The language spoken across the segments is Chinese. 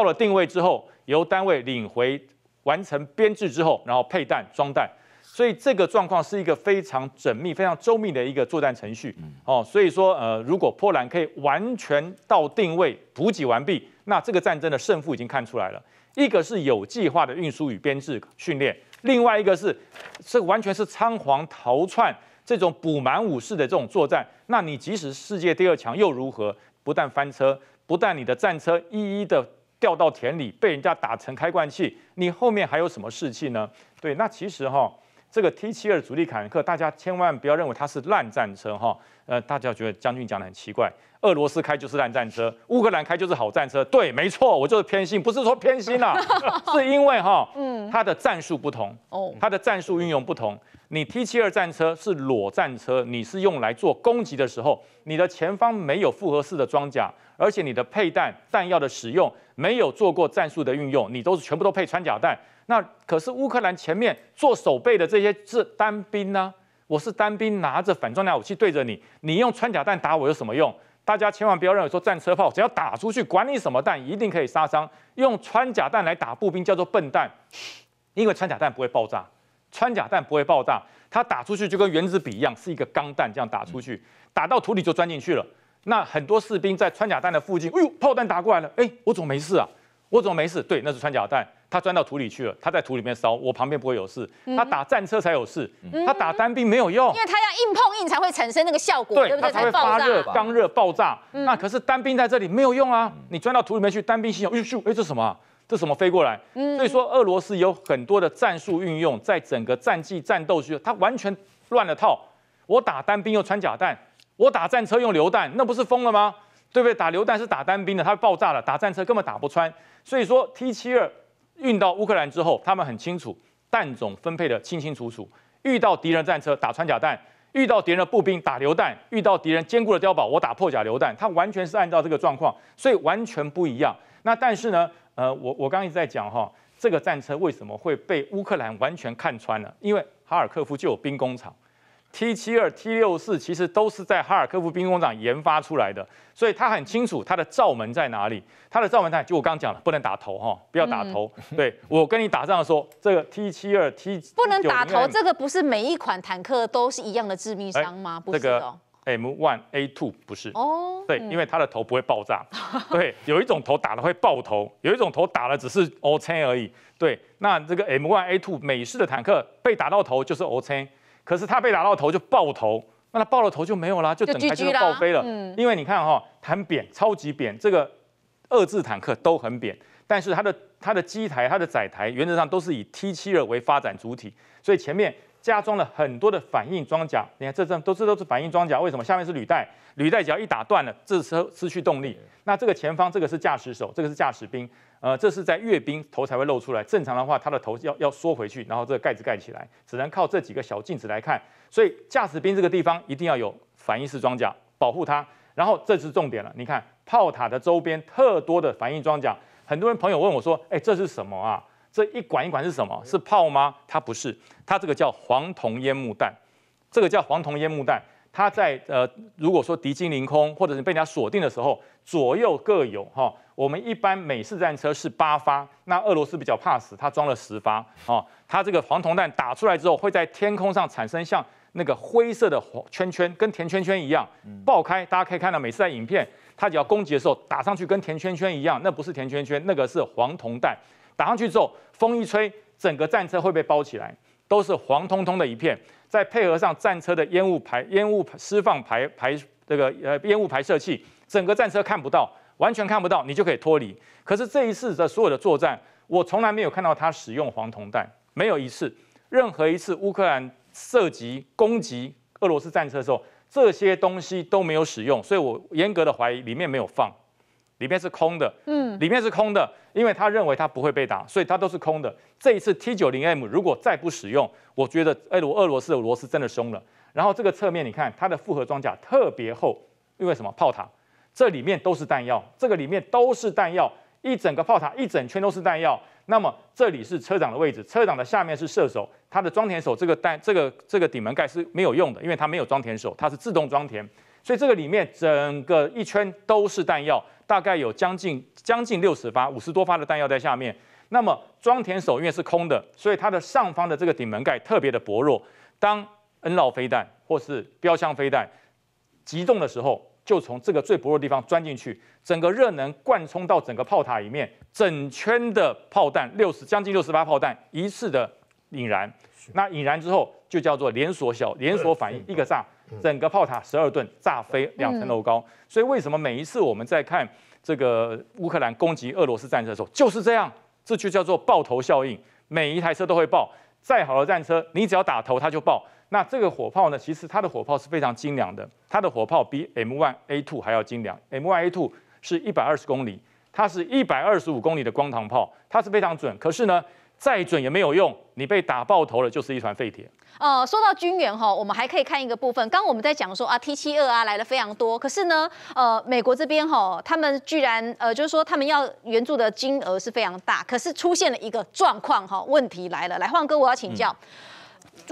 到了定位之后，由单位领回，完成编制之后，然后配弹装弹，所以这个状况是一个非常缜密、非常周密的一个作战程序。哦，所以说，呃，如果波兰可以完全到定位补给完毕，那这个战争的胜负已经看出来了。一个是有计划的运输与编制训练，另外一个是，这完全是仓皇逃窜、这种补满武士的这种作战。那你即使世界第二强又如何？不但翻车，不但你的战车一一的。掉到田里被人家打成开罐器，你后面还有什么士气呢？对，那其实哈，这个 T 七二主力坦克，大家千万不要认为它是烂战车哈。呃，大家觉得将军讲的很奇怪，俄罗斯开就是烂战车，乌克兰开就是好战车。对，没错，我就是偏心，不是说偏心啦，是因为哈，嗯，的战术不同，哦，的战术运用不同。你 T 七二战车是裸战车，你是用来做攻击的时候，你的前方没有复合式的装甲，而且你的配弹弹药的使用没有做过战术的运用，你都是全部都配穿甲弹。那可是乌克兰前面做守备的这些是单兵呢，我是单兵拿着反装甲武器对着你，你用穿甲弹打我有什么用？大家千万不要认为说战车炮只要打出去，管你什么弹，一定可以杀伤。用穿甲弹来打步兵叫做笨蛋，因为穿甲弹不会爆炸。穿甲弹不会爆炸，它打出去就跟原子笔一样，是一个钢弹这样打出去，打到土里就钻进去了。那很多士兵在穿甲弹的附近，哎呦，炮弹打过来了，哎，我怎么没事啊？我怎么没事？对，那是穿甲弹，它钻到土里去了，它在土里面烧，我旁边不会有事。它打战车才有事，它打单兵没有用，因为它要硬碰硬才会产生那个效果，对不对？才会发热，钢热爆炸。那可是单兵在这里没有用啊，你钻到土里面去，单兵心想，哎，这什么？这什么飞过来？所以说，俄罗斯有很多的战术运用在整个战际战斗区，它完全乱了套。我打单兵用穿甲弹，我打战车用榴弹，那不是疯了吗？对不对？打榴弹是打单兵的，它爆炸了；打战车根本打不穿。所以说，T 七二运到乌克兰之后，他们很清楚弹种分配的清清楚楚。遇到敌人战车，打穿甲弹；遇到敌人的步兵，打榴弹；遇到敌人坚固的碉堡，我打破甲榴弹。它完全是按照这个状况，所以完全不一样。那但是呢？呃，我我刚刚一直在讲哈，这个战车为什么会被乌克兰完全看穿了？因为哈尔科夫就有兵工厂，T72、T64 其实都是在哈尔科夫兵工厂研发出来的，所以他很清楚它的罩门在哪里。它的罩门在，就我刚刚讲了，不能打头哈，不要打头。对我跟你打仗的时候，这个 T72、T 不能打头，这个不是每一款坦克都是一样的致命伤吗？不是哦。M1A2 不是，哦，对，因为它的头不会爆炸。对，有一种头打了会爆头，有一种头打了只是凹陷而已。对，那这个 M1A2 美式的坦克被打到头就是凹陷，可是它被打到头就爆头，那它爆了头就没有啦，就等于就报废了。嗯，因为你看哈，很扁，超级扁，这个二字坦克都很扁，但是它的它的机台、它的载台原则上都是以 T72 为发展主体，所以前面。加装了很多的反应装甲，你看这这都这都是反应装甲，为什么？下面是履带，履带只要一打断了，这车失去动力。那这个前方这个是驾驶手，这个是驾驶兵，呃，这是在阅兵头才会露出来，正常的话他的头要要缩回去，然后这个盖子盖起来，只能靠这几个小镜子来看。所以驾驶兵这个地方一定要有反应式装甲保护它。然后这是重点了，你看炮塔的周边特多的反应装甲，很多人朋友问我说，哎，这是什么啊？这一管一管是什么？是炮吗？它不是，它这个叫黄铜烟幕弹。这个叫黄铜烟幕弹。它在呃，如果说敌机凌空或者是被人家锁定的时候，左右各有哈。我们一般美式战车是八发，那俄罗斯比较怕死，它装了十发哦。它这个黄铜弹打出来之后，会在天空上产生像那个灰色的圈圈，跟甜圈圈一样爆开。大家可以看到，每次在影片，它只要攻击的时候打上去，跟甜圈圈一样，那不是甜圈圈，那个是黄铜弹。打上去之后，风一吹，整个战车会被包起来，都是黄通通的一片。再配合上战车的烟雾排、烟雾释放排排这个呃烟雾排射器，整个战车看不到，完全看不到，你就可以脱离。可是这一次的所有的作战，我从来没有看到他使用黄铜弹，没有一次，任何一次乌克兰涉及攻击俄罗斯战车的时候，这些东西都没有使用，所以我严格的怀疑里面没有放。里面是空的，嗯，里面是空的，因为他认为他不会被打，所以他都是空的。这一次 T90M 如果再不使用，我觉得，哎，罗俄罗斯的螺丝真的松了。然后这个侧面你看，它的复合装甲特别厚，因为什么？炮塔这里面都是弹药，这个里面都是弹药，一整个炮塔一整圈都是弹药。那么这里是车长的位置，车长的下面是射手，他的装填手这个弹这个这个顶门盖是没有用的，因为它没有装填手，它是自动装填。所以这个里面整个一圈都是弹药，大概有将近将近六十发、五十多发的弹药在下面。那么装填手因为是空的，所以它的上方的这个顶门盖特别的薄弱。当 N 老飞弹或是标枪飞弹击中的时候，就从这个最薄弱的地方钻进去，整个热能贯冲到整个炮塔里面，整圈的炮弹六十将近六十发炮弹一次的引燃。那引燃之后就叫做连锁小连锁反应，一个炸。整个炮塔十二吨，炸飞两层楼高。所以为什么每一次我们在看这个乌克兰攻击俄罗斯战车的时候，就是这样？这就叫做爆头效应。每一台车都会爆。再好的战车，你只要打头，它就爆。那这个火炮呢？其实它的火炮是非常精良的。它的火炮比 M1A2 还要精良。M1A2 是一百二十公里，它是一百二十五公里的光膛炮，它是非常准。可是呢，再准也没有用，你被打爆头了，就是一团废铁。呃，说到军援哈，我们还可以看一个部分。刚我们在讲说啊，T 七二啊来了非常多，可是呢，呃，美国这边哈，他们居然呃，就是说他们要援助的金额是非常大，可是出现了一个状况哈，问题来了。来，换哥，我要请教，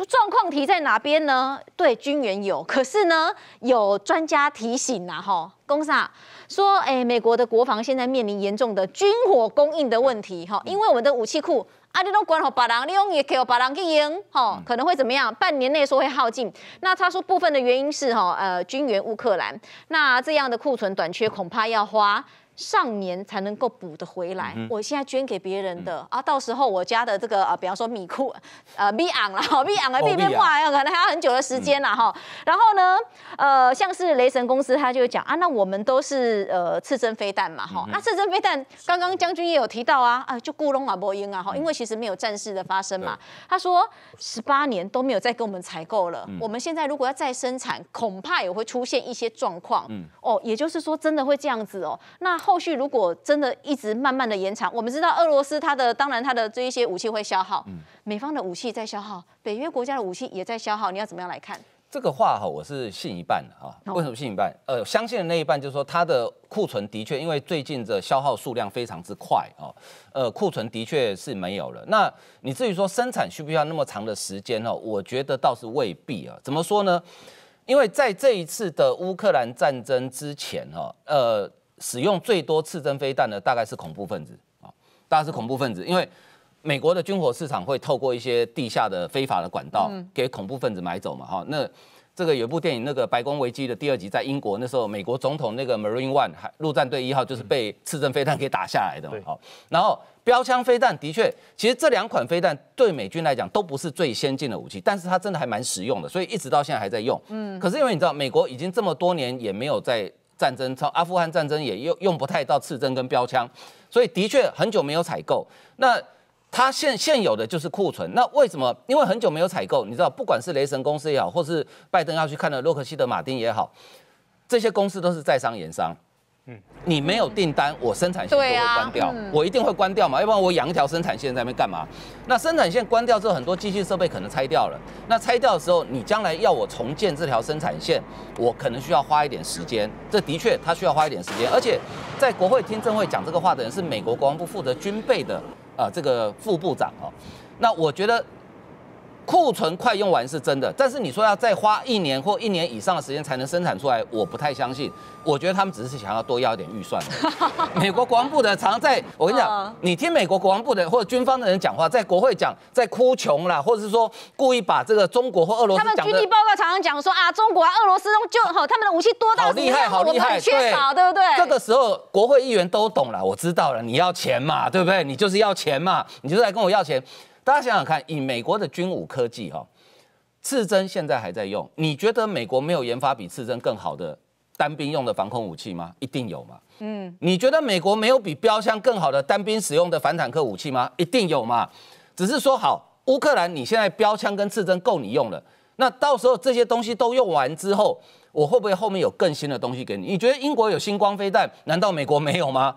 状况题在哪边呢？对，军援有，可是呢，有专家提醒呐哈，工商说，哎，美国的国防现在面临严重的军火供应的问题哈，因为我们的武器库。啊，你都管好，别人你用也给别人去赢，吼，可能会怎么样？半年内说会耗尽。那他说部分的原因是吼，呃，军援乌克兰，那这样的库存短缺恐怕要花。上年才能够补得回来。我现在捐给别人的啊，到时候我家的这个呃，比方说米库 呃米昂了，米昂啊，米米化啊，可能还要很久的时间了哈。然后呢，呃，像是雷神公司，他就讲啊，那我们都是呃次针飞弹嘛哈。那次针飞弹刚刚将军也有提到啊啊，就咕隆啊波音啊哈，因为其实没有战事的发生嘛。他说十八年都没有再跟我们采购了，我们现在如果要再生产，恐怕也会出现一些状况。嗯哦，也就是说真的会这样子哦。那后续如果真的一直慢慢的延长，我们知道俄罗斯它的当然它的这一些武器会消耗，嗯、美方的武器在消耗，北约国家的武器也在消耗，你要怎么样来看？这个话哈，我是信一半的哈。为什么信一半？呃，相信的那一半就是说，它的库存的确因为最近的消耗数量非常之快哦，呃，库存的确是没有了。那你至于说生产需不需要那么长的时间哦，我觉得倒是未必啊。怎么说呢？因为在这一次的乌克兰战争之前哈，呃。使用最多刺针飞弹的大概是恐怖分子啊，大概是恐怖分子，因为美国的军火市场会透过一些地下的非法的管道给恐怖分子买走嘛哈。那这个有部电影，那个白宫危机的第二集在英国那时候，美国总统那个 Marine One 海陆战队一号就是被刺针飞弹给打下来的嘛。好，然后标枪飞弹的确，其实这两款飞弹对美军来讲都不是最先进的武器，但是它真的还蛮实用的，所以一直到现在还在用。嗯，可是因为你知道，美国已经这么多年也没有在。战争，从阿富汗战争也用用不太到刺针跟标枪，所以的确很久没有采购。那它现现有的就是库存。那为什么？因为很久没有采购，你知道，不管是雷神公司也好，或是拜登要去看的洛克希德马丁也好，这些公司都是在商言商。你没有订单，我生产线就会关掉，我一定会关掉嘛，要不然我养一条生产线在那边干嘛？那生产线关掉之后，很多机器设备可能拆掉了。那拆掉的时候，你将来要我重建这条生产线，我可能需要花一点时间。这的确，它需要花一点时间。而且，在国会听证会讲这个话的人是美国国防部负责军备的呃这个副部长哦。那我觉得。库存快用完是真的，但是你说要再花一年或一年以上的时间才能生产出来，我不太相信。我觉得他们只是想要多要一点预算。美国国防部的常在，我跟你讲，你听美国国防部的或者军方的人讲话，在国会讲，在哭穷啦，或者是说故意把这个中国或俄罗斯，他们军地报告常常讲说啊，中国啊，俄罗斯就好，他们的武器多到厉害，好厉害，对不对？这个时候国会议员都懂了，我知道了，你要钱嘛，对不对？你就是要钱嘛，你就来跟我要钱。大家想想看，以美国的军武科技，哈，刺针现在还在用。你觉得美国没有研发比刺针更好的单兵用的防空武器吗？一定有吗？嗯，你觉得美国没有比标枪更好的单兵使用的反坦克武器吗？一定有嘛。只是说，好，乌克兰你现在标枪跟刺针够你用了。那到时候这些东西都用完之后，我会不会后面有更新的东西给你？你觉得英国有星光飞弹，难道美国没有吗？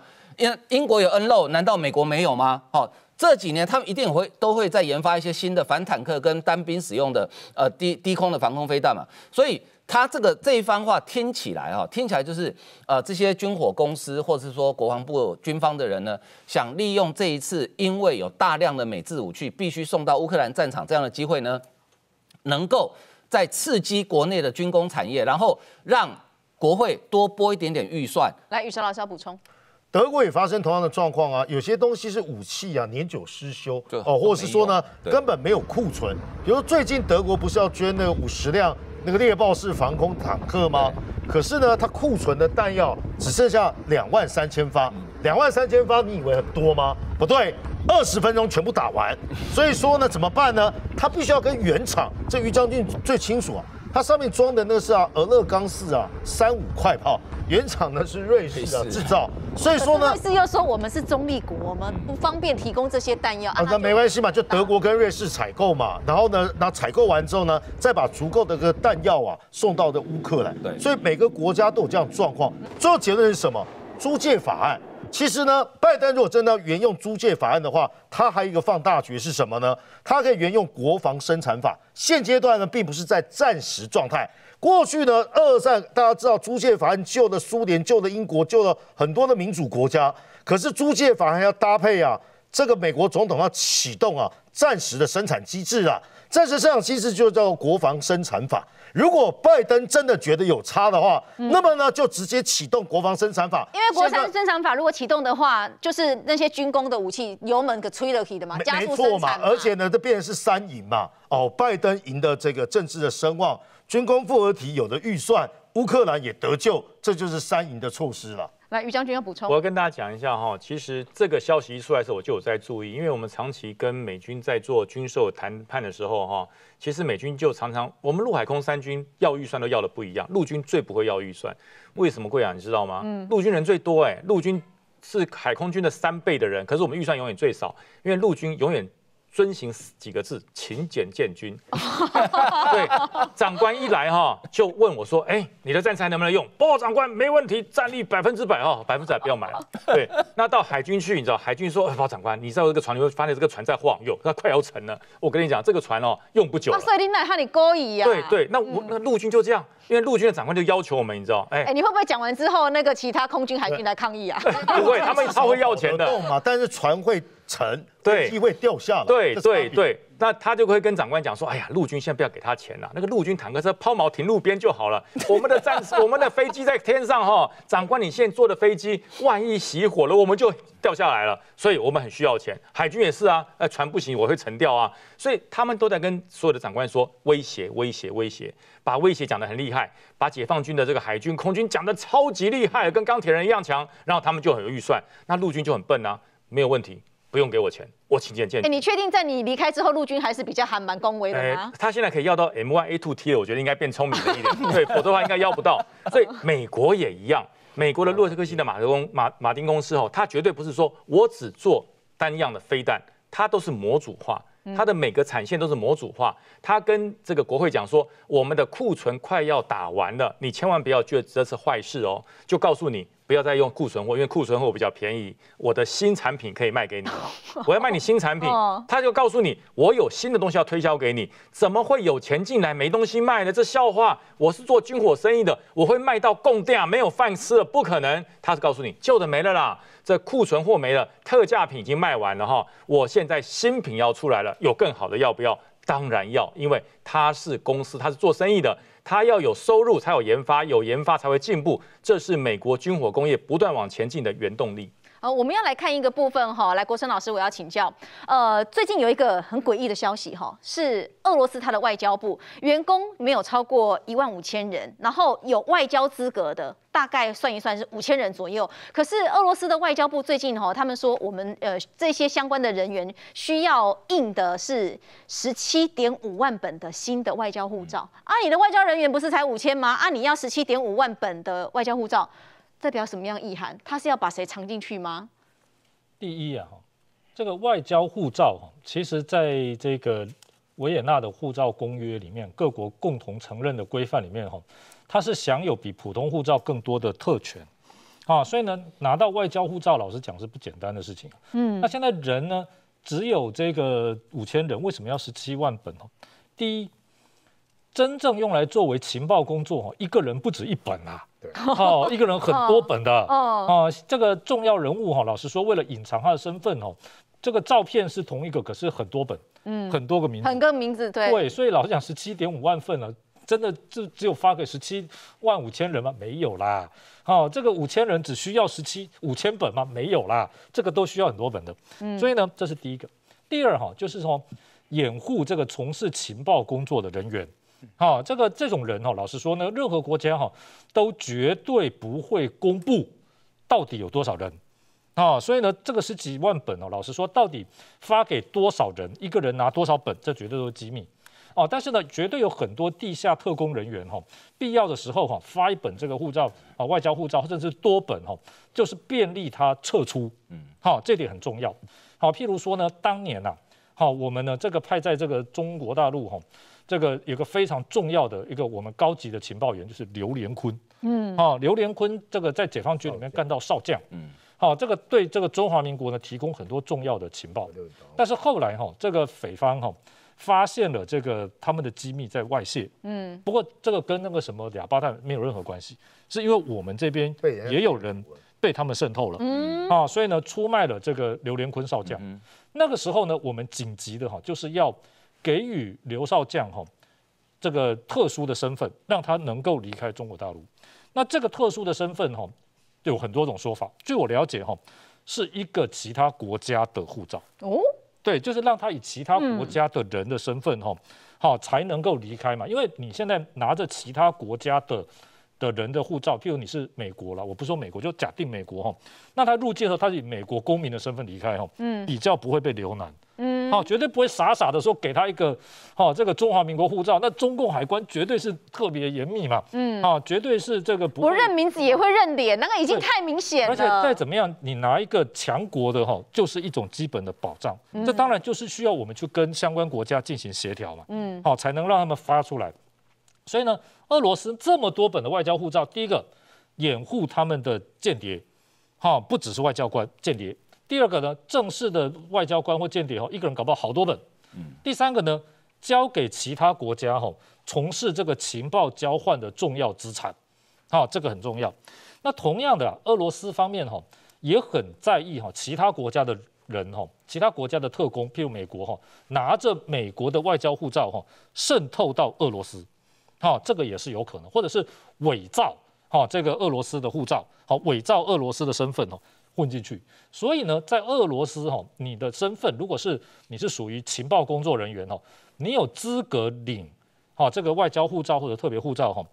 英国有 NLO，难道美国没有吗？好。这几年他们一定会都会在研发一些新的反坦克跟单兵使用的呃低低空的防空飞弹嘛，所以他这个这一番话听起来啊，听起来就是呃这些军火公司或者是说国防部军方的人呢，想利用这一次因为有大量的美制武器必须送到乌克兰战场这样的机会呢，能够在刺激国内的军工产业，然后让国会多拨一点点预算。来，宇晨老师要补充。德国也发生同样的状况啊，有些东西是武器啊，年久失修哦，或者是说呢，根本没有库存。比如最近德国不是要捐那五十辆那个猎豹式防空坦克吗？可是呢，它库存的弹药只剩下两万三千发。两万三千发，你以为很多吗？不对，二十分钟全部打完。所以说呢，怎么办呢？他必须要跟原厂，这于将军最清楚啊。它上面装的那个是啊，俄勒冈式啊，三五快炮，原厂呢是瑞士啊制造，所以说呢，瑞士又说我们是中立国，我们不方便提供这些弹药啊，那没关系嘛，就德国跟瑞士采购嘛，然后呢，那采购完之后呢，再把足够的个弹药啊送到的乌克兰，对，所以每个国家都有这样状况，最后结论是什么？租借法案。其实呢，拜登如果真的要沿用租借法案的话，他还有一个放大局是什么呢？他可以沿用国防生产法。现阶段呢，并不是在战时状态。过去呢，二战大家知道，租借法案救了苏联，救了英国，救了很多的民主国家。可是租借法案要搭配啊，这个美国总统要启动啊，战时的生产机制啊。暂时上其实就叫国防生产法。如果拜登真的觉得有差的话，那么呢就直接启动国防生产法。因为国防生产法如果启动的话，就是那些军工的武器油门给吹了去的嘛，加速嘛，而且呢，这变成是三赢嘛。哦，拜登赢的这个政治的声望，军工复合体有的预算，乌克兰也得救，这就是三赢的措施了。来，宇将军要补充。我要跟大家讲一下哈，其实这个消息一出来的时候，我就有在注意，因为我们长期跟美军在做军售谈判的时候哈，其实美军就常常，我们陆海空三军要预算都要的不一样，陆军最不会要预算，为什么贵啊？你知道吗？嗯，陆军人最多哎，陆军是海空军的三倍的人，可是我们预算永远最少，因为陆军永远。遵循几个字，勤俭建军。对，长官一来哈，就问我说，哎，你的战车能不能用？报告长官，没问题，战力百分之百哦，百分之百不要买。对，那到海军去，你知道海军说，报告长官，你知道这个船，你会发现这个船在晃，哟，它快要沉了。我跟你讲，这个船哦，用不久。设定来和你勾引呀。对对，那我那陆军就这样。因为陆军的长官就要求我们，你知道？哎你会不会讲完之后，那个其他空军、海军来抗议啊？不会，他们超会要钱的。动嘛？但是船会沉，对，机会掉下来。对对对。那他就会跟长官讲说：“哎呀，陆军先不要给他钱了，那个陆军坦克车抛锚停路边就好了。我们的战士，我们的飞机在天上哈，长官，你现在坐的飞机万一熄火了，我们就掉下来了。所以我们很需要钱。海军也是啊，哎，船不行，我会沉掉啊。所以他们都在跟所有的长官说威胁，威胁，威胁，把威胁讲的很厉害，把解放军的这个海军、空军讲的超级厉害，跟钢铁人一样强。然后他们就很有预算，那陆军就很笨啊，没有问题。”不用给我钱，我请柬节你确定在你离开之后，陆军还是比较还蛮恭维的吗？他现在可以要到 M1A2T 了，我觉得应该变聪明了一点，对，否则话应该要不到。所以美国也一样，美国的洛克希的马德公马马丁公司哦，他绝对不是说我只做单样的飞弹，它都是模组化，它的每个产线都是模组化。他跟这个国会讲说，我们的库存快要打完了，你千万不要觉得这是坏事哦，就告诉你。不要再用库存货，因为库存货比较便宜。我的新产品可以卖给你，我要卖你新产品。他就告诉你，我有新的东西要推销给你，怎么会有钱进来没东西卖呢？这笑话！我是做军火生意的，我会卖到供啊，没有饭吃了，不可能。他是告诉你，旧的没了啦，这库存货没了，特价品已经卖完了哈。我现在新品要出来了，有更好的要不要？当然要，因为他是公司，他是做生意的。它要有收入，才有研发；有研发，才会进步。这是美国军火工业不断往前进的原动力。呃，我们要来看一个部分哈，来国生老师，我要请教。呃，最近有一个很诡异的消息哈，是俄罗斯它的外交部员工没有超过一万五千人，然后有外交资格的大概算一算是五千人左右。可是俄罗斯的外交部最近哈，他们说我们呃这些相关的人员需要印的是十七点五万本的新的外交护照，啊，你的外交人员不是才五千吗？啊，你要十七点五万本的外交护照？代表什么样意涵？他是要把谁藏进去吗？第一啊，这个外交护照，其实在这个维也纳的护照公约里面，各国共同承认的规范里面，哈，它是享有比普通护照更多的特权，啊，所以呢，拿到外交护照，老实讲是不简单的事情。嗯，那现在人呢，只有这个五千人，为什么要十七万本？哦，第一。真正用来作为情报工作一个人不止一本啦，对，哦，一个人很多本的，哦，啊，这个重要人物哈，老实说，为了隐藏他的身份哦，这个照片是同一个，可是很多本，嗯，很多个名，很多个名字，对，对，所以老实讲，十七点五万份了，真的就只有发给十七万五千人吗？没有啦，哦，这个五千人只需要十七五千本吗？没有啦，这个都需要很多本的，嗯，所以呢，这是第一个，第二哈就是说，掩护这个从事情报工作的人员。好，这个这种人哈，老实说呢，任何国家哈都绝对不会公布到底有多少人啊，所以呢，这个十几万本哦，老实说，到底发给多少人，一个人拿多少本，这绝对都是机密哦。但是呢，绝对有很多地下特工人员哈，必要的时候哈发一本这个护照啊，外交护照，甚至多本哈，就是便利他撤出。嗯，好，这点很重要。好，譬如说呢，当年呐，好，我们呢这个派在这个中国大陆哈。这个有个非常重要的一个我们高级的情报员就是刘连坤，嗯，啊，刘连坤这个在解放军里面干到少将，嗯，好，这个对这个中华民国呢提供很多重要的情报，但是后来哈这个匪方哈发现了这个他们的机密在外泄，嗯，不过这个跟那个什么哑巴蛋没有任何关系，是因为我们这边也有人被他们渗透了，嗯啊，所以呢出卖了这个刘连坤少将，那个时候呢我们紧急的哈就是要。给予刘少将哈这个特殊的身份，让他能够离开中国大陆。那这个特殊的身份哈，有很多种说法。据我了解哈，是一个其他国家的护照哦，对，就是让他以其他国家的人的身份哈，好才能够离开嘛。因为你现在拿着其他国家的的人的护照，譬如你是美国了，我不说美国，就假定美国哈，那他入境后他是他以美国公民的身份离开哈，嗯，比较不会被留难。嗯，好，绝对不会傻傻的说给他一个，好，这个中华民国护照，那中共海关绝对是特别严密嘛，嗯，啊，绝对是这个不认名字也会认脸，那个已经太明显了。而且再怎么样，你拿一个强国的哈，就是一种基本的保障，这当然就是需要我们去跟相关国家进行协调嘛，嗯，好，才能让他们发出来。所以呢，俄罗斯这么多本的外交护照，第一个掩护他们的间谍，哈，不只是外交官间谍。第二个呢，正式的外交官或间谍哦，一个人搞不好好多本。嗯，第三个呢，交给其他国家哈，从事这个情报交换的重要资产，哈，这个很重要。那同样的，俄罗斯方面哈，也很在意哈，其他国家的人哈，其他国家的特工，譬如美国哈，拿着美国的外交护照哈，渗透到俄罗斯，哈，这个也是有可能，或者是伪造哈，这个俄罗斯的护照，好伪造俄罗斯的身份哦。混进去，所以呢，在俄罗斯哈，你的身份如果是你是属于情报工作人员哦，你有资格领哈这个外交护照或者特别护照哈。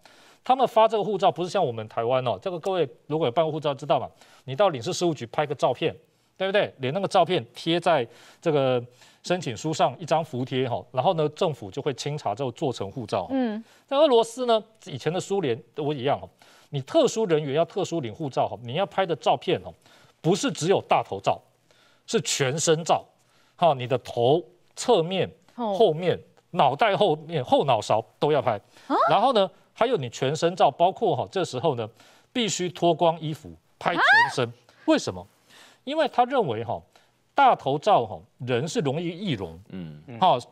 他们发这个护照不是像我们台湾哦，这个各位如果有办过护照知道嘛？你到领事事务局拍个照片，对不对？连那个照片贴在这个申请书上一张符贴哈，然后呢，政府就会清查之后做成护照。嗯，在俄罗斯呢，以前的苏联都一样哦，你特殊人员要特殊领护照哈，你要拍的照片哦。不是只有大头照，是全身照，哈，你的头侧面、后面、脑袋后面、后脑勺都要拍。然后呢，还有你全身照，包括哈，这时候呢，必须脱光衣服拍全身。为什么？因为他认为哈，大头照哈，人是容易易容，嗯，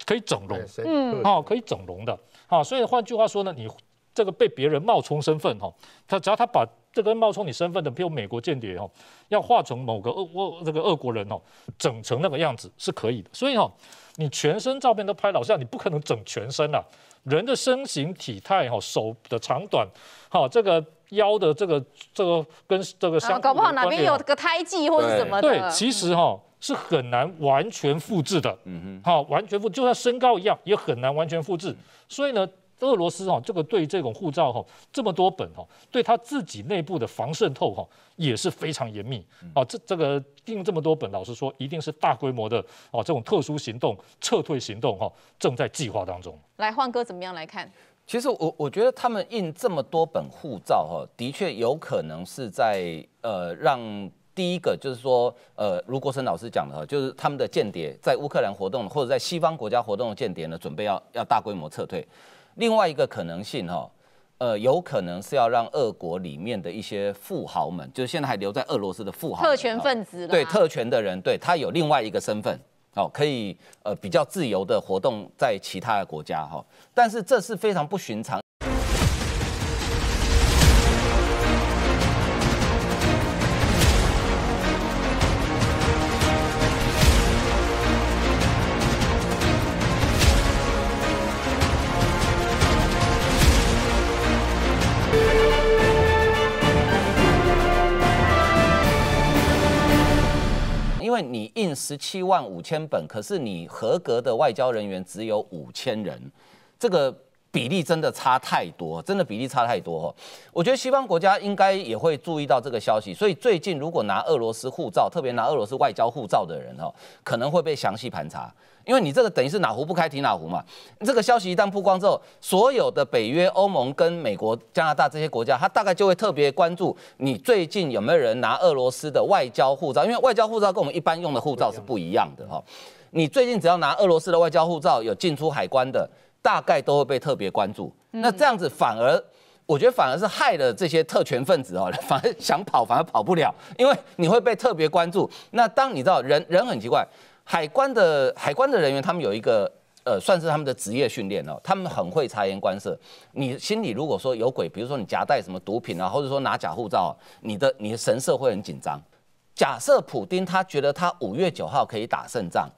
可以整容，嗯，可以整容的，好，所以换句话说呢，你这个被别人冒充身份哈，他只要他把这跟冒充你身份的，比如美国间谍哦，要化成某个俄俄这个俄国人哦，整成那个样子是可以的。所以哈，你全身照片都拍，好像你不可能整全身啦。人的身形体态哈，手的长短，哦，这个腰的这个这个跟这个什搞不好哪边有个胎记或者什么的。对，其实哈是很难完全复制的。嗯哼，好，完全复，就像身高一样，也很难完全复制。所以呢。俄罗斯哈，这个对这种护照哈，这么多本哈，对他自己内部的防渗透哈也是非常严密啊。这这个印这么多本，老实说，一定是大规模的啊。这种特殊行动、撤退行动哈，正在计划当中。来，换哥怎么样来看？其实我我觉得他们印这么多本护照哈，的确有可能是在呃让第一个就是说呃，卢国生老师讲的哈，就是他们的间谍在乌克兰活动或者在西方国家活动的间谍呢，准备要要大规模撤退。另外一个可能性哈，呃，有可能是要让俄国里面的一些富豪们，就是现在还留在俄罗斯的富豪，特权分子，对特权的人，对他有另外一个身份，哦，可以呃比较自由的活动在其他的国家哈，但是这是非常不寻常。因为你印十七万五千本，可是你合格的外交人员只有五千人，这个比例真的差太多，真的比例差太多我觉得西方国家应该也会注意到这个消息，所以最近如果拿俄罗斯护照，特别拿俄罗斯外交护照的人哦，可能会被详细盘查。因为你这个等于是哪壶不开提哪壶嘛，这个消息一旦曝光之后，所有的北约、欧盟跟美国、加拿大这些国家，他大概就会特别关注你最近有没有人拿俄罗斯的外交护照，因为外交护照跟我们一般用的护照是不一样的哈。你最近只要拿俄罗斯的外交护照有进出海关的，大概都会被特别关注。那这样子反而，我觉得反而是害了这些特权分子哦，反而想跑反而跑不了，因为你会被特别关注。那当你知道人人很奇怪。海关的海关的人员，他们有一个呃，算是他们的职业训练哦。他们很会察言观色。你心里如果说有鬼，比如说你夹带什么毒品啊，或者说拿假护照，你的你的神色会很紧张。假设普丁他觉得他五月九号可以打胜仗，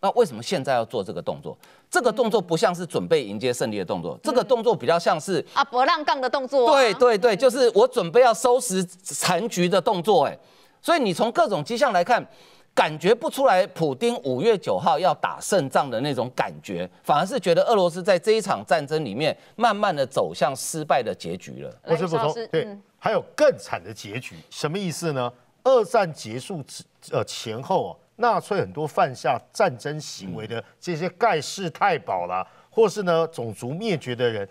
那为什么现在要做这个动作？这个动作不像是准备迎接胜利的动作，这个动作比较像是啊，波浪杠的动作。对对对，就是我准备要收拾残局的动作。哎，所以你从各种迹象来看。感觉不出来，普丁五月九号要打胜仗的那种感觉，反而是觉得俄罗斯在这一场战争里面，慢慢的走向失败的结局了，不是不是对，还有更惨的结局，什么意思呢？二战结束呃前后啊，纳粹很多犯下战争行为的这些盖世太保啦，或是呢种族灭绝的人，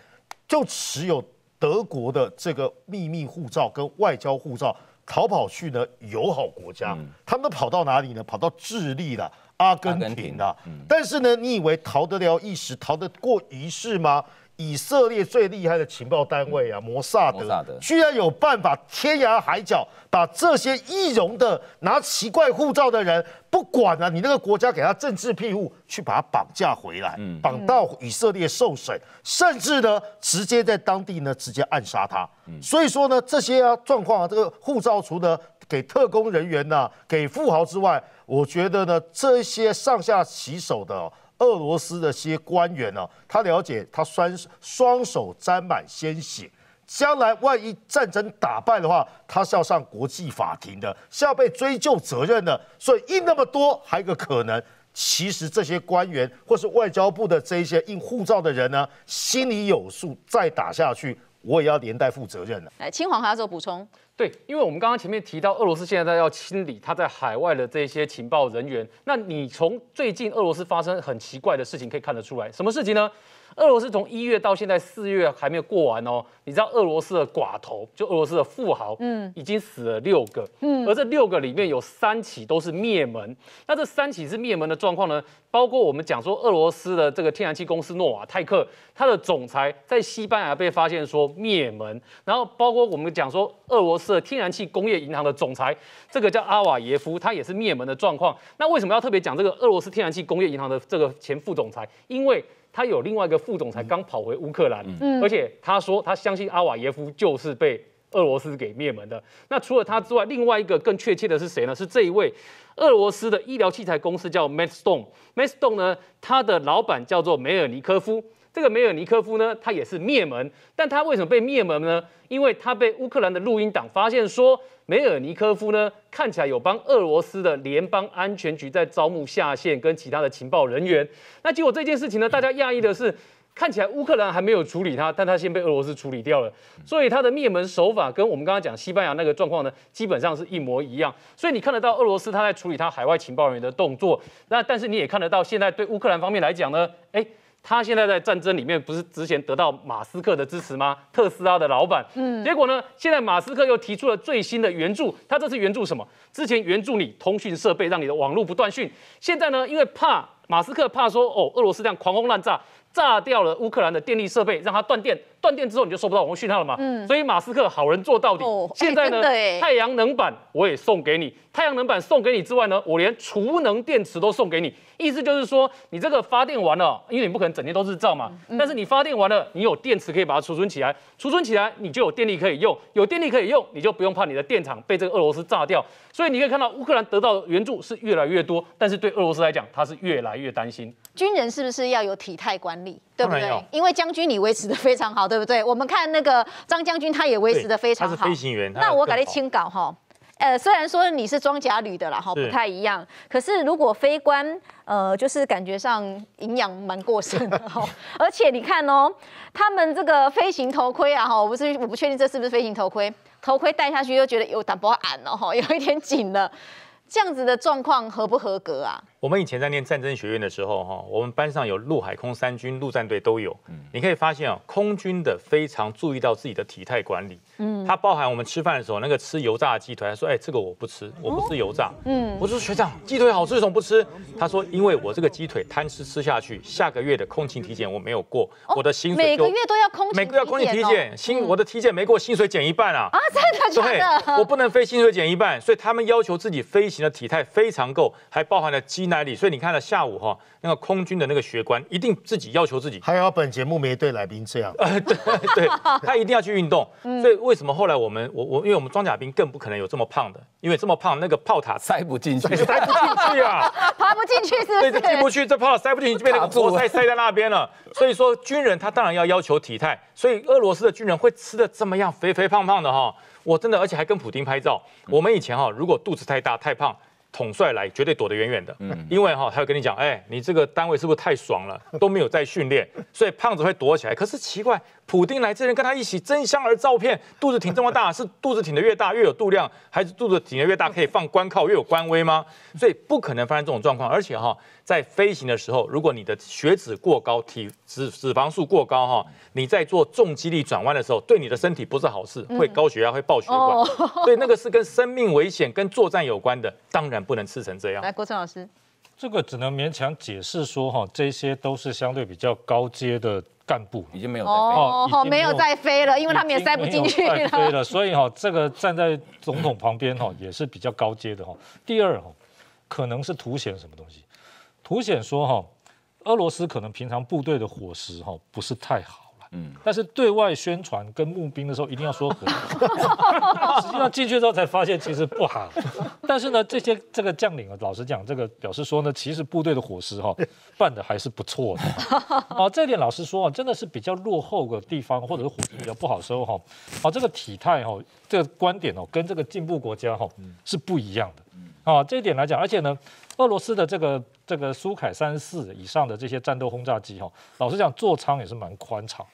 就持有德国的这个秘密护照跟外交护照。逃跑去呢？友好国家，他们都跑到哪里呢？跑到智利了，阿根廷了。但是呢，你以为逃得了一时，逃得过一世吗？以色列最厉害的情报单位啊，摩萨德，居然有办法天涯海角把这些易容的拿奇怪护照的人，不管啊你那个国家给他政治庇护，去把他绑架回来，绑到以色列受审，甚至呢直接在当地呢直接暗杀他。所以说呢这些啊状况啊，这个护照除了给特工人员呢，给富豪之外，我觉得呢这些上下其手的。俄罗斯的些官员呢，他了解，他双双手沾满鲜血，将来万一战争打败的话，他是要上国际法庭的，是要被追究责任的。所以印那么多，还一个可能，其实这些官员或是外交部的这一些印护照的人呢，心里有数，再打下去。我也要连带负责任了。来，青黄还要做补充。对，因为我们刚刚前面提到，俄罗斯现在在要清理他在海外的这些情报人员。那你从最近俄罗斯发生很奇怪的事情可以看得出来，什么事情呢？俄罗斯从一月到现在四月还没有过完哦。你知道俄罗斯的寡头，就俄罗斯的富豪，嗯，已经死了六个，嗯，而这六个里面有三起都是灭门。那这三起是灭门的状况呢？包括我们讲说俄罗斯的这个天然气公司诺瓦泰克，它的总裁在西班牙被发现说灭门。然后包括我们讲说俄罗斯的天然气工业银行的总裁，这个叫阿瓦耶夫，他也是灭门的状况。那为什么要特别讲这个俄罗斯天然气工业银行的这个前副总裁？因为他有另外一个副总裁刚跑回乌克兰，而且他说他相信阿瓦耶夫就是被俄罗斯给灭门的。那除了他之外，另外一个更确切的是谁呢？是这一位俄罗斯的医疗器材公司叫 Medstone。Medstone 呢，他的老板叫做梅尔尼科夫。这个梅尔尼科夫呢，他也是灭门，但他为什么被灭门呢？因为他被乌克兰的录音党发现，说梅尔尼科夫呢看起来有帮俄罗斯的联邦安全局在招募下线跟其他的情报人员。那结果这件事情呢，大家讶异的是，看起来乌克兰还没有处理他，但他先被俄罗斯处理掉了。所以他的灭门手法跟我们刚刚讲西班牙那个状况呢，基本上是一模一样。所以你看得到俄罗斯他在处理他海外情报人员的动作，那但是你也看得到现在对乌克兰方面来讲呢，哎。他现在在战争里面，不是之前得到马斯克的支持吗？特斯拉的老板，嗯，结果呢？现在马斯克又提出了最新的援助，他这次援助什么？之前援助你通讯设备，让你的网络不断讯。现在呢？因为怕马斯克怕说哦，俄罗斯这样狂轰滥炸，炸掉了乌克兰的电力设备，让它断电。断电之后你就收不到网们讯号了嘛。嗯。所以马斯克好人做到底。哦。现在呢，太阳能板我也送给你。太阳能板送给你之外呢，我连储能电池都送给你。意思就是说，你这个发电完了，因为你不可能整天都日照嘛。嗯。但是你发电完了，你有电池可以把它储存起来，储存起来你就有电力可以用，有电力可以用你就不用怕你的电厂被这个俄罗斯炸掉。所以你可以看到乌克兰得到援助是越来越多，但是对俄罗斯来讲他是越来越担心。军人是不是要有体态管理，对不对？因为将军你维持的非常好。对不对？我们看那个张将军，他也维持的非常好。他是飞行员。那我改来清稿哈。呃，虽然说你是装甲旅的啦，哈，不太一样。可是如果飞官，呃，就是感觉上营养蛮过剩的哈。而且你看哦，他们这个飞行头盔啊哈，我不是我不确定这是不是飞行头盔，头盔戴下去又觉得有胆包眼了哈，有一点紧了。这样子的状况合不合格啊？我们以前在念战争学院的时候，哈，我们班上有陆海空三军，陆战队都有。嗯，你可以发现啊，空军的非常注意到自己的体态管理。嗯，他包含我们吃饭的时候，那个吃油炸的鸡腿，他说：“哎，这个我不吃，我不吃油炸。”嗯，我说：“学长，鸡腿好吃，为什么不吃？”他说：“因为我这个鸡腿贪吃，吃下去，下个月的空勤体检我没有过，我的薪水每个月都要空每个月空勤体检，薪我的体检没过，薪水减一半啊。”啊，真的？对的。我不能飞，薪水减一半，所以他们要求自己飞行的体态非常够，还包含了肌。哪里？所以你看了下午哈，那个空军的那个学官一定自己要求自己。还有本节目没对来宾这样，对对，他一定要去运动。所以为什么后来我们我我，因为我们装甲兵更不可能有这么胖的，因为这么胖那个炮塔塞不进去，塞不进去啊，爬不进去是吗？对，进不去，这炮塞不进去就被那个火塞塞在那边了。所以说军人他当然要要求体态，所以俄罗斯的军人会吃的这么样肥肥胖胖的哈，我真的而且还跟普丁拍照。我们以前哈，如果肚子太大太胖。统帅来绝对躲得远远的，因为哈，他会跟你讲，哎，你这个单位是不是太爽了，都没有在训练，所以胖子会躲起来。可是奇怪。普丁来这人跟他一起争香而照片肚子挺这么大，是肚子挺得越大越有肚量，还是肚子挺得越大可以放官靠越有官威吗？所以不可能发生这种状况。而且哈，在飞行的时候，如果你的血脂过高、体脂脂肪素过高哈，你在做重肌力转弯的时候，对你的身体不是好事，会高血压、会爆血管。对，那个是跟生命危险、跟作战有关的，当然不能吃成这样。来，郭春老师，这个只能勉强解释说哈，这些都是相对比较高阶的。干部已经没有飞哦，没有再飞了，因为他们也塞不进去了。了，所以哈，这个站在总统旁边哈，也是比较高阶的哈。第二哈，可能是凸显什么东西？凸显说哈，俄罗斯可能平常部队的伙食哈不是太好。嗯，但是对外宣传跟募兵的时候一定要说好，实际上进去之后才发现其实不好。但是呢，这些这个将领啊，老实讲，这个表示说呢，其实部队的伙食哈办的还是不错的。啊，这一点老实说啊，真的是比较落后的地方，或者是比较不好时候哈。啊，这个体态哈，这个观点哦，跟这个进步国家哈是不一样的。啊，这一点来讲，而且呢，俄罗斯的这个这个苏凯三四以上的这些战斗轰炸机哈，老实讲，座舱也是蛮宽敞。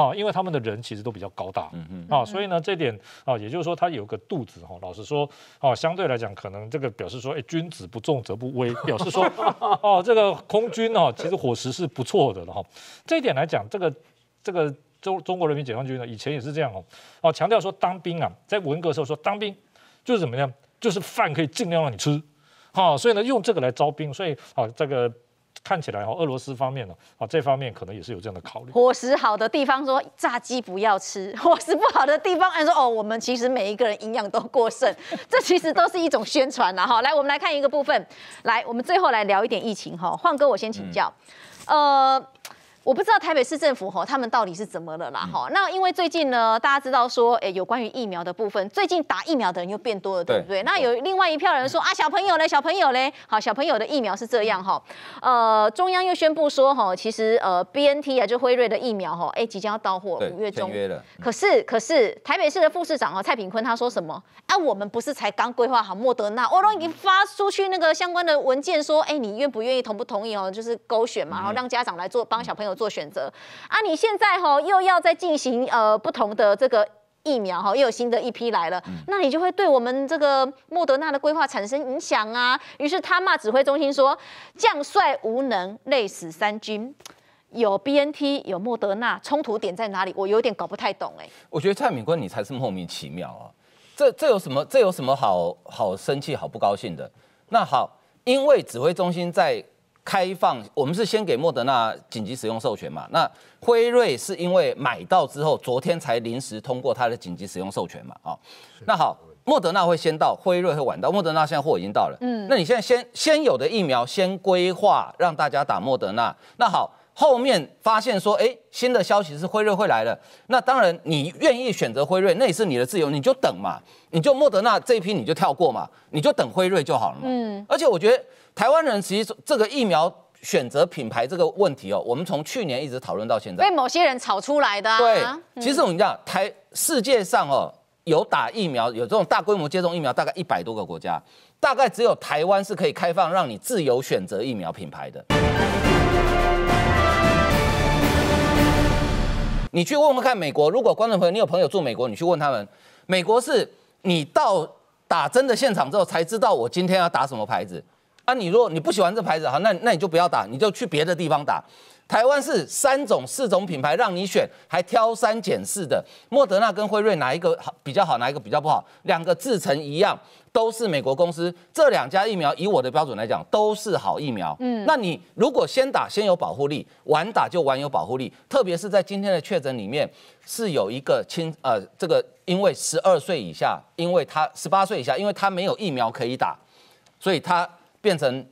啊，因为他们的人其实都比较高大，嗯嗯啊，所以呢，这点啊，也就是说他有个肚子哈。老实说啊，相对来讲，可能这个表示说，哎，君子不重则不威，表示说，哦，这个空军哦，其实伙食是不错的了哈。这一点来讲，这个这个中中国人民解放军呢，以前也是这样哦，啊，强调说当兵啊，在文革的时候说当兵就是怎么样，就是饭可以尽量让你吃，好，所以呢，用这个来招兵，所以啊，这个。看起来哦，俄罗斯方面呢，啊，这方面可能也是有这样的考虑。伙食好的地方说炸鸡不要吃，伙食不好的地方按说哦，我们其实每一个人营养都过剩，这其实都是一种宣传了哈。来，我们来看一个部分，来，我们最后来聊一点疫情哈。换哥，我先请教，呃。我不知道台北市政府吼，他们到底是怎么了啦？哈，那因为最近呢，大家知道说，哎，有关于疫苗的部分，最近打疫苗的人又变多了，对不对？那有另外一票人说啊，小朋友嘞，小朋友嘞，好，小朋友的疫苗是这样哈，呃，中央又宣布说哈，其实呃，B N T 啊，就辉瑞的疫苗哈，哎，即将要到货，五月中可是可是台北市的副市长哈，蔡炳坤他说什么？哎，我们不是才刚规划好莫德纳，我都已经发出去那个相关的文件，说哎，你愿不愿意同不同意哦？就是勾选嘛，然后让家长来做帮小朋友。做选择啊！你现在哈又要再进行呃不同的这个疫苗哈，又有新的一批来了，那你就会对我们这个莫德纳的规划产生影响啊！于是他骂指挥中心说：“将帅无能，累死三军。”有 B N T，有莫德纳，冲突点在哪里？我有点搞不太懂哎。我觉得蔡敏坤你才是莫名其妙啊！这这有什么？这有什么好好生气、好不高兴的？那好，因为指挥中心在。开放，我们是先给莫德纳紧急使用授权嘛？那辉瑞是因为买到之后，昨天才临时通过它的紧急使用授权嘛？啊，那好，莫德纳会先到，辉瑞会晚到。莫德纳现在货已经到了，嗯，那你现在先先有的疫苗先规划让大家打莫德纳，那好。后面发现说，哎，新的消息是辉瑞会来了。那当然，你愿意选择辉瑞，那也是你的自由，你就等嘛。你就莫德纳这批你就跳过嘛，你就等辉瑞就好了嘛。嗯。而且我觉得台湾人其实这个疫苗选择品牌这个问题哦，我们从去年一直讨论到现在。被某些人炒出来的。对。其实我们讲台世界上哦，有打疫苗有这种大规模接种疫苗大概一百多个国家，大概只有台湾是可以开放让你自由选择疫苗品牌的。你去问问看美国，如果观众朋友你有朋友住美国，你去问他们，美国是你到打针的现场之后才知道我今天要打什么牌子啊？你如果你不喜欢这牌子，好，那那你就不要打，你就去别的地方打。台湾是三种四种品牌让你选，还挑三拣四的，莫德纳跟辉瑞哪一个好比较好，哪一个比较不好，两个制成一样。都是美国公司，这两家疫苗以我的标准来讲都是好疫苗。嗯，那你如果先打先有保护力，晚打就晚有保护力。特别是在今天的确诊里面，是有一个轻呃，这个因为十二岁以下，因为他十八岁以下，因为他没有疫苗可以打，所以他变成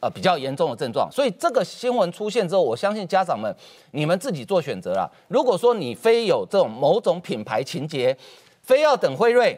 呃比较严重的症状。所以这个新闻出现之后，我相信家长们你们自己做选择啦。如果说你非有这种某种品牌情节，非要等辉瑞。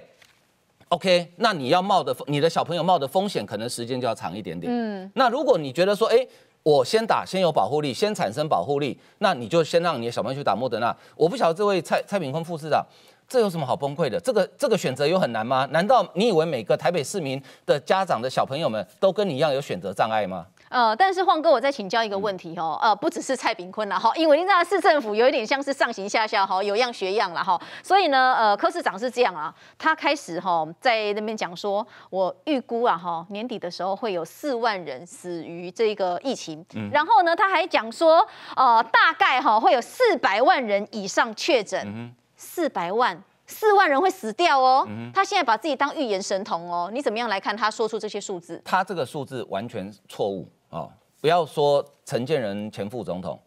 OK，那你要冒的，你的小朋友冒的风险可能时间就要长一点点。嗯，那如果你觉得说，哎，我先打，先有保护力，先产生保护力，那你就先让你的小朋友去打莫德纳。我不晓得这位蔡蔡炳坤副市长，这有什么好崩溃的？这个这个选择有很难吗？难道你以为每个台北市民的家长的小朋友们都跟你一样有选择障碍吗？呃，但是晃哥，我再请教一个问题哦，呃，不只是蔡炳坤了哈，因为知道市政府有一点像是上行下效哈，有样学样了哈，所以呢，呃，柯市长是这样啊，他开始哈在那边讲说，我预估啊哈年底的时候会有四万人死于这个疫情，然后呢他还讲说，呃，大概哈会有四百万人以上确诊，四百万。四万人会死掉哦，他现在把自己当预言神童哦，你怎么样来看他说出这些数字？他这个数字完全错误啊！不要说陈建仁前副总统，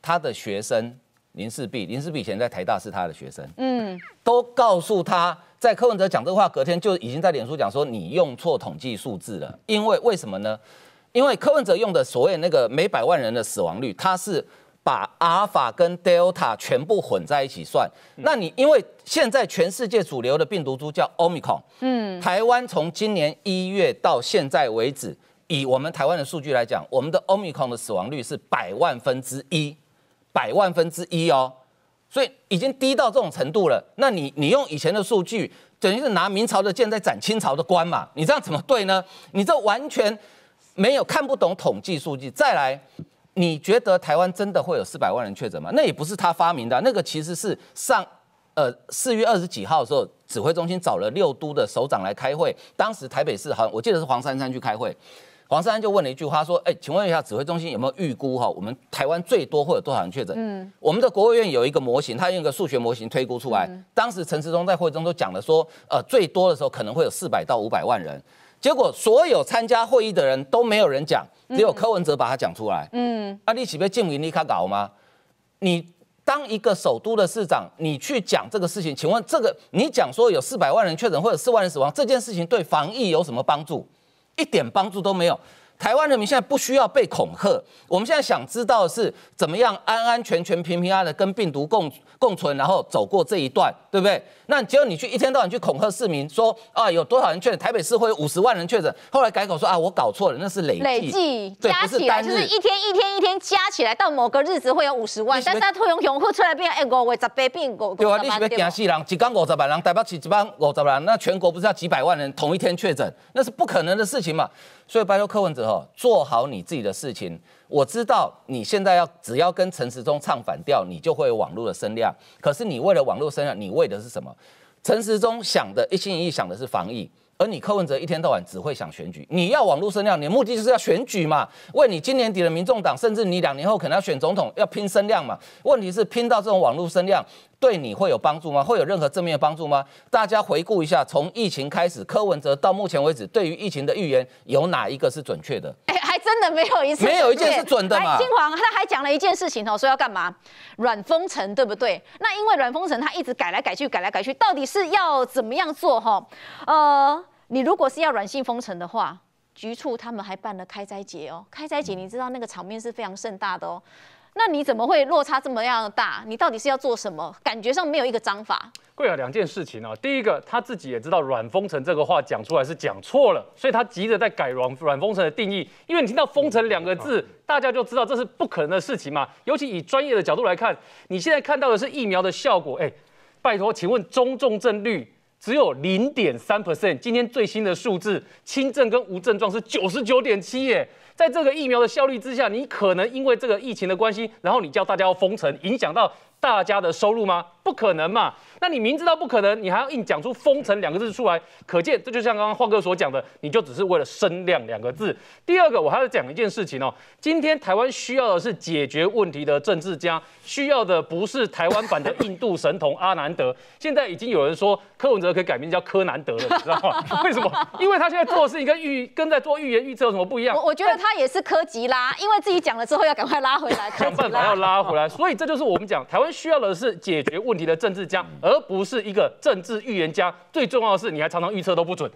他的学生林世璧，林世璧以前在台大是他的学生，嗯，都告诉他，在柯文哲讲这话隔天就已经在脸书讲说，你用错统计数字了，因为为什么呢？因为柯文哲用的所谓那个每百万人的死亡率，他是。把阿尔法跟德尔塔全部混在一起算，那你因为现在全世界主流的病毒株叫奥密克戎，嗯，台湾从今年一月到现在为止，以我们台湾的数据来讲，我们的奥密克戎的死亡率是百万分之一，百万分之一哦，所以已经低到这种程度了。那你你用以前的数据，等于是拿明朝的剑在斩清朝的官嘛？你这样怎么对呢？你这完全没有看不懂统计数据，再来。你觉得台湾真的会有四百万人确诊吗？那也不是他发明的，那个其实是上，呃，四月二十几号的时候，指挥中心找了六都的首长来开会，当时台北市好像我记得是黄珊珊去开会，黄珊珊就问了一句，话，说，哎，请问一下指挥中心有没有预估哈，我们台湾最多会有多少人确诊？嗯，我们的国务院有一个模型，他用一个数学模型推估出来，当时陈时中在会中都讲了说，呃，最多的时候可能会有四百到五百万人。结果所有参加会议的人都没有人讲，只有柯文哲把他讲出来。嗯，阿你岂被禁言，你卡搞吗？你当一个首都的市长，你去讲这个事情，请问这个你讲说有四百万人确诊或者四万人死亡，这件事情对防疫有什么帮助？一点帮助都没有。台湾人民现在不需要被恐吓，我们现在想知道是怎么样安安全全、平平安安的跟病毒共。共存，然后走过这一段，对不对？那只有你去一天到晚去恐吓市民，说啊，有多少人确诊？台北市会有五十万人确诊，后来改口说啊，我搞错了，那是累计，累计加起来就是一天一天一天加起来，到某个日子会有五十万。但是他突然、涌出来变，哎，五我十北变五，对啊，你是别惊死人，一缸五十万人台北几五十万人，那全国不是要几百万人同一天确诊，那是不可能的事情嘛。所以拜托柯文哲哦，做好你自己的事情。我知道你现在要只要跟陈时中唱反调，你就会有网络的声量。可是你为了网络声量，你为的是什么？陈时中想的，一心一意想的是防疫，而你柯文哲一天到晚只会想选举。你要网络声量，你的目的就是要选举嘛？为你今年底的民众党，甚至你两年后可能要选总统，要拼声量嘛？问题是拼到这种网络声量，对你会有帮助吗？会有任何正面的帮助吗？大家回顾一下，从疫情开始，柯文哲到目前为止，对于疫情的预言有哪一个是准确的？还真的没有一次，没有一件事准的嘛。金黄，他还讲了一件事情哦，说要干嘛？软封城，对不对？那因为软封城，他一直改来改去，改来改去，到底是要怎么样做？哈，呃，你如果是要软性封城的话，局处他们还办了开斋节哦，开斋节你知道那个场面是非常盛大的哦。那你怎么会落差这么样大？你到底是要做什么？感觉上没有一个章法。对有两件事情啊。第一个，他自己也知道“软封城”这个话讲出来是讲错了，所以他急着在改“软软封城”的定义。因为你听到“封城”两个字，大家就知道这是不可能的事情嘛。尤其以专业的角度来看，你现在看到的是疫苗的效果。哎，拜托，请问中重症率只有零点三 percent，今天最新的数字，轻症跟无症状是九十九点七耶。在这个疫苗的效率之下，你可能因为这个疫情的关系，然后你叫大家要封城，影响到大家的收入吗？不可能嘛？那你明知道不可能，你还要硬讲出“封城”两个字出来，可见这就像刚刚华哥所讲的，你就只是为了声量两个字。第二个，我还要讲一件事情哦。今天台湾需要的是解决问题的政治家，需要的不是台湾版的印度神童阿南德。现在已经有人说柯文哲可以改名叫柯南德了，你知道吗？为什么？因为他现在做的事情跟预跟在做预言预测有什么不一样？我 觉得他也是柯吉拉，因为自己讲了之后要赶快拉回来，想办法要拉回来。所以这就是我们讲台湾需要的是解决问问题的政治家，而不是一个政治预言家。最重要的是，你还常常预测都不准。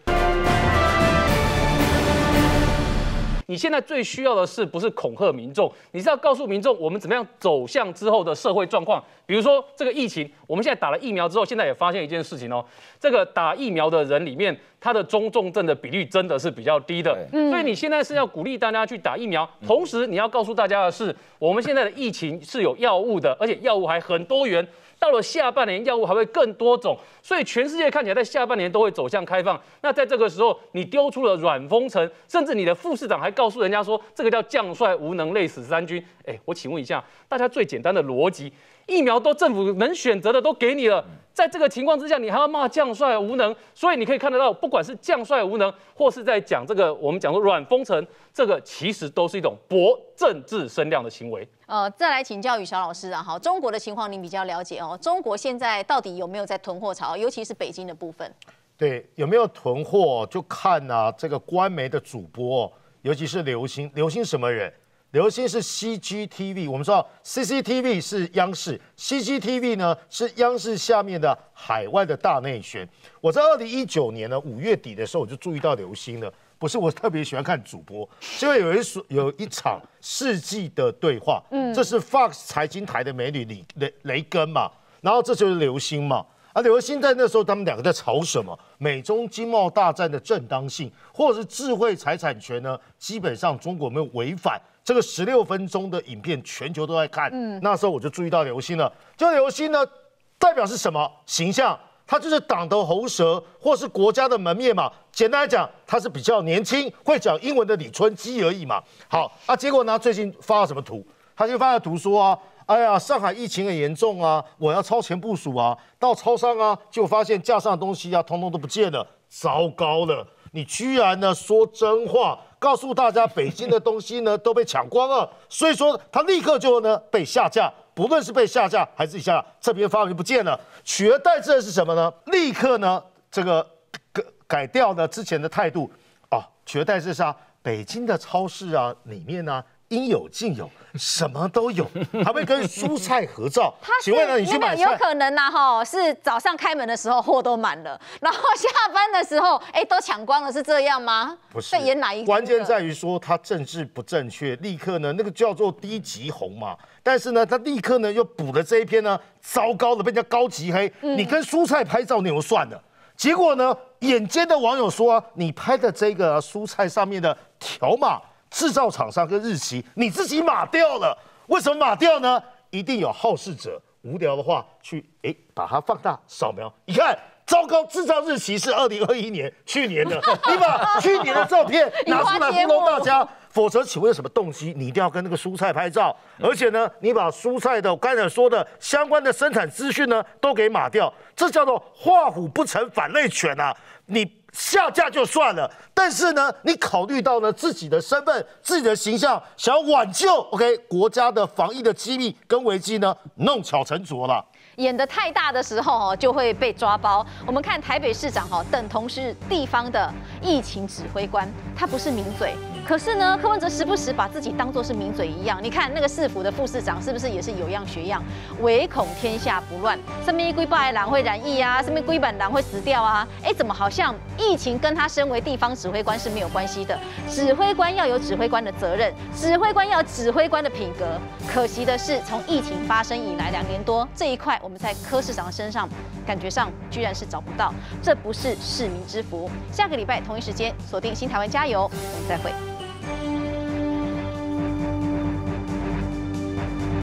你现在最需要的是不是恐吓民众？你是要告诉民众，我们怎么样走向之后的社会状况？比如说这个疫情，我们现在打了疫苗之后，现在也发现一件事情哦，这个打疫苗的人里面，他的中重症的比率真的是比较低的。嗯，所以你现在是要鼓励大家去打疫苗，同时你要告诉大家的是，我们现在的疫情是有药物的，而且药物还很多元。到了下半年，药物还会更多种，所以全世界看起来在下半年都会走向开放。那在这个时候，你丢出了软封城，甚至你的副市长还告诉人家说，这个叫将帅无能，累死三军。哎，我请问一下，大家最简单的逻辑。疫苗都政府能选择的都给你了，在这个情况之下，你还要骂将帅无能，所以你可以看得到，不管是将帅无能，或是在讲这个我们讲的软封城，这个其实都是一种博政治声量的行为。呃，再来请教宇小老师啊，哈，中国的情况您比较了解哦，中国现在到底有没有在囤货潮，尤其是北京的部分？对，有没有囤货就看啊这个官媒的主播，尤其是刘星，刘星什么人？刘星是 c g t v 我们知道 CCTV 是央视 c g t v 呢是央视下面的海外的大内宣。我在二零一九年呢五月底的时候，我就注意到刘星了。不是我特别喜欢看主播，就有一所有一场世纪的对话，嗯，这是 Fox 财经台的美女李雷雷根嘛，然后这就是刘星嘛。啊，刘星在那时候他们两个在吵什么？美中经贸大战的正当性，或者是智慧财产权呢？基本上中国没有违反。这个十六分钟的影片，全球都在看。那时候我就注意到刘星了。这个刘星呢，代表是什么形象？他就是党的喉舌，或是国家的门面嘛。简单来讲，他是比较年轻、会讲英文的李春基而已嘛。好啊，结果呢，最近发了什么图？他就发了图说啊，哎呀，上海疫情很严重啊，我要超前部署啊，到超商啊，就发现架上的东西啊，通通都不见了，糟糕了！你居然呢说真话？告诉大家，北京的东西呢都被抢光了，所以说他立刻就呢被下架，不论是被下架还是以下，这边发文不见了，取而代之的是什么呢？立刻呢这个改改掉呢之前的态度啊，取而代之是啊，北京的超市啊里面呢。应有尽有，什么都有，还会跟蔬菜合照。他请问呢？你去买菜有？可能呢，哈，是早上开门的时候货都满了，然后下班的时候，哎，都抢光了，是这样吗？不是。在演哪一？关键在于说他政治不正确，立刻呢，那个叫做低级红嘛。但是呢，他立刻呢又补了这一篇呢，糟糕了，被人家高级黑。你跟蔬菜拍照，你又算了。结果呢，眼尖的网友说，你拍的这个蔬菜上面的条码。制造厂商跟日期你自己码掉了，为什么码掉呢？一定有好事者无聊的话去哎把它放大扫描，你看糟糕，制造日期是二零二一年去年的，你把去年的照片拿出来糊弄大家，否则请问有什么动机？你一定要跟那个蔬菜拍照，而且呢，你把蔬菜的刚才说的相关的生产资讯呢都给码掉，这叫做画虎不成反类犬啊，你。下架就算了，但是呢，你考虑到呢自己的身份、自己的形象，想要挽救 OK 国家的防疫的机密跟危机呢，弄巧成拙了。演的太大的时候哦，就会被抓包。我们看台北市长哈，等同是地方的疫情指挥官，他不是名嘴。可是呢，柯文哲时不时把自己当作是名嘴一样。你看那个市府的副市长是不是也是有样学样，唯恐天下不乱？上面龟背狼会染疫啊，上面龟板狼会死掉啊？哎，怎么好像疫情跟他身为地方指挥官是没有关系的？指挥官要有指挥官的责任，指挥官要指挥官的品格。可惜的是，从疫情发生以来两年多，这一块我们在柯市长身上感觉上居然是找不到，这不是市民之福。下个礼拜同一时间，锁定新台湾加油，我们再会。Thank you.